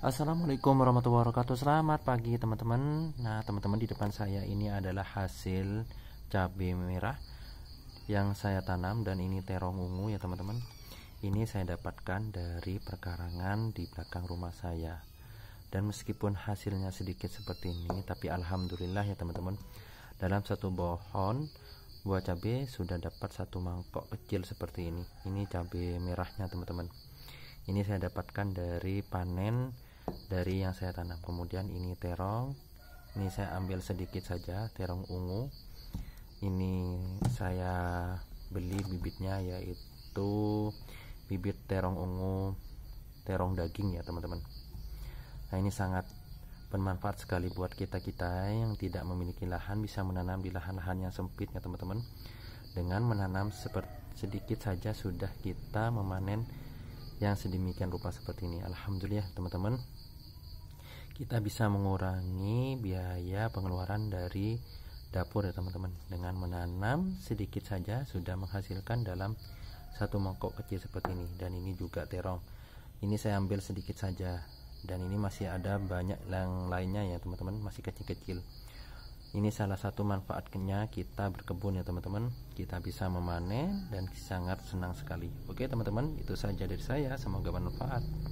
Assalamualaikum warahmatullahi wabarakatuh Selamat pagi teman-teman Nah teman-teman di depan saya ini adalah hasil cabai merah Yang saya tanam dan ini terong ungu ya teman-teman Ini saya dapatkan dari perkarangan di belakang rumah saya Dan meskipun hasilnya sedikit seperti ini Tapi Alhamdulillah ya teman-teman Dalam satu pohon buah cabai sudah dapat satu mangkok kecil seperti ini Ini cabai merahnya teman-teman ini saya dapatkan dari panen dari yang saya tanam kemudian ini terong ini saya ambil sedikit saja terong ungu ini saya beli bibitnya yaitu bibit terong ungu terong daging ya teman-teman nah ini sangat bermanfaat sekali buat kita-kita yang tidak memiliki lahan bisa menanam di lahan-lahan yang sempit ya teman-teman dengan menanam sedikit saja sudah kita memanen yang sedemikian rupa seperti ini Alhamdulillah teman-teman kita bisa mengurangi biaya pengeluaran dari dapur ya teman-teman dengan menanam sedikit saja sudah menghasilkan dalam satu mangkok kecil seperti ini dan ini juga terong ini saya ambil sedikit saja dan ini masih ada banyak yang lainnya ya teman-teman masih kecil-kecil ini salah satu manfaatnya kita berkebun ya teman-teman kita bisa memanen dan sangat senang sekali oke teman-teman itu saja dari saya semoga bermanfaat